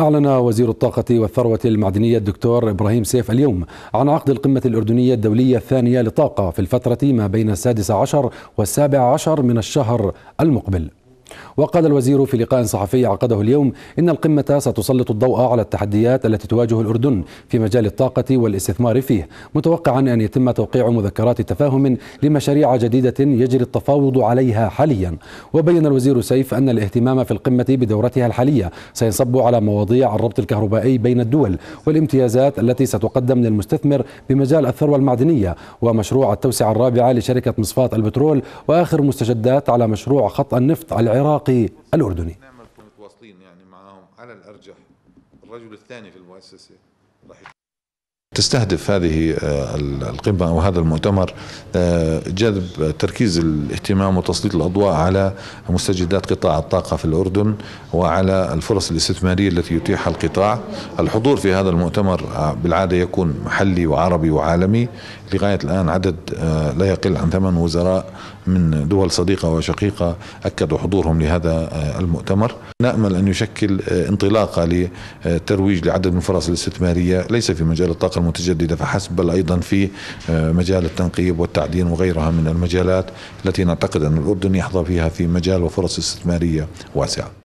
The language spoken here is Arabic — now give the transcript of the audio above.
أعلن وزير الطاقة والثروة المعدنية الدكتور إبراهيم سيف اليوم عن عقد القمة الأردنية الدولية الثانية للطاقة في الفترة ما بين السادس عشر والسابع عشر من الشهر المقبل وقال الوزير في لقاء صحفي عقده اليوم إن القمة ستسلط الضوء على التحديات التي تواجه الأردن في مجال الطاقة والاستثمار فيه متوقعا أن يتم توقيع مذكرات تفاهم لمشاريع جديدة يجري التفاوض عليها حاليا وبين الوزير سيف أن الاهتمام في القمة بدورتها الحالية سينصب على مواضيع الربط الكهربائي بين الدول والامتيازات التي ستقدم للمستثمر بمجال الثروة المعدنية ومشروع التوسعة الرابعة لشركة مصفات البترول وآخر مستجدات على مشروع خط النفط العراقي العراقي الأردني متواصلين يعني معهم على الأرجح الرجل الثاني في المؤسسة تستهدف هذه آه، القمة أو هذا المؤتمر آه، جذب تركيز الاهتمام وتسليط الأضواء على مستجدات قطاع الطاقة في الأردن وعلى الفرص الاستثمارية التي يتيحها القطاع الحضور في هذا المؤتمر آه، بالعادة يكون محلي وعربي وعالمي لغاية الآن عدد لا يقل عن ثمان وزراء من دول صديقة وشقيقة أكدوا حضورهم لهذا آه، المؤتمر نأمل أن يشكل آه، انطلاقة لترويج لعدد من الفرص الاستثمارية ليس في مجال الطاقة المتجددة فحسب بل أيضا في آه، مجال التنقيب والتعدين وغيرها من المجالات التي نعتقد أن الأردن يحظى فيها في مجال وفرص استثمارية واسعة